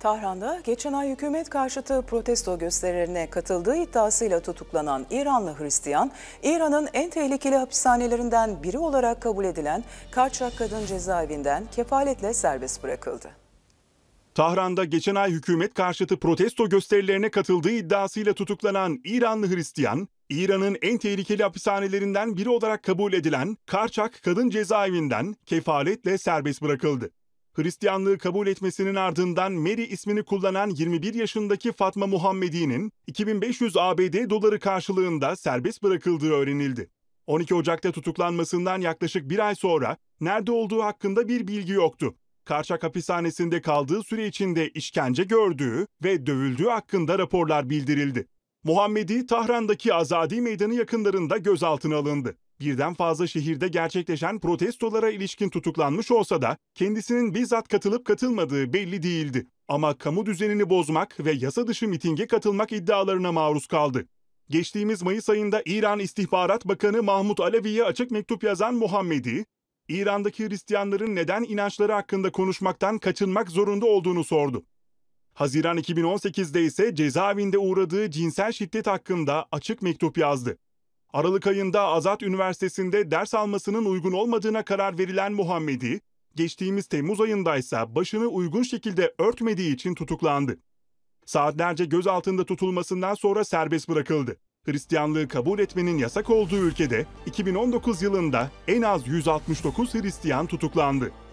Tahran'da geçen ay hükümet karşıtı protesto gösterilerine katıldığı iddiasıyla tutuklanan İranlı Hristiyan, İran'ın en tehlikeli hapishanelerinden biri olarak kabul edilen Karçak Kadın Cezaevinden kefaletle serbest bırakıldı. Tahran'da geçen ay hükümet karşıtı protesto gösterilerine katıldığı iddiasıyla tutuklanan İranlı Hristiyan, İran'ın en tehlikeli hapishanelerinden biri olarak kabul edilen Karçak Kadın Cezaevinden kefaletle serbest bırakıldı. Hristiyanlığı kabul etmesinin ardından Mary ismini kullanan 21 yaşındaki Fatma Muhammedi'nin 2500 ABD doları karşılığında serbest bırakıldığı öğrenildi. 12 Ocak'ta tutuklanmasından yaklaşık bir ay sonra nerede olduğu hakkında bir bilgi yoktu. Karşak hapishanesinde kaldığı süre içinde işkence gördüğü ve dövüldüğü hakkında raporlar bildirildi. Muhammedi Tahran'daki Azadi Meydanı yakınlarında gözaltına alındı birden fazla şehirde gerçekleşen protestolara ilişkin tutuklanmış olsa da kendisinin bizzat katılıp katılmadığı belli değildi. Ama kamu düzenini bozmak ve yasa dışı mitinge katılmak iddialarına maruz kaldı. Geçtiğimiz Mayıs ayında İran İstihbarat Bakanı Mahmut Alevi'ye açık mektup yazan Muhammedi, İran'daki Hristiyanların neden inançları hakkında konuşmaktan kaçınmak zorunda olduğunu sordu. Haziran 2018'de ise cezaevinde uğradığı cinsel şiddet hakkında açık mektup yazdı. Aralık ayında Azat Üniversitesi'nde ders almasının uygun olmadığına karar verilen Muhammedi, geçtiğimiz Temmuz ayında ise başını uygun şekilde örtmediği için tutuklandı. Saatlerce gözaltında tutulmasından sonra serbest bırakıldı. Hristiyanlığı kabul etmenin yasak olduğu ülkede 2019 yılında en az 169 Hristiyan tutuklandı.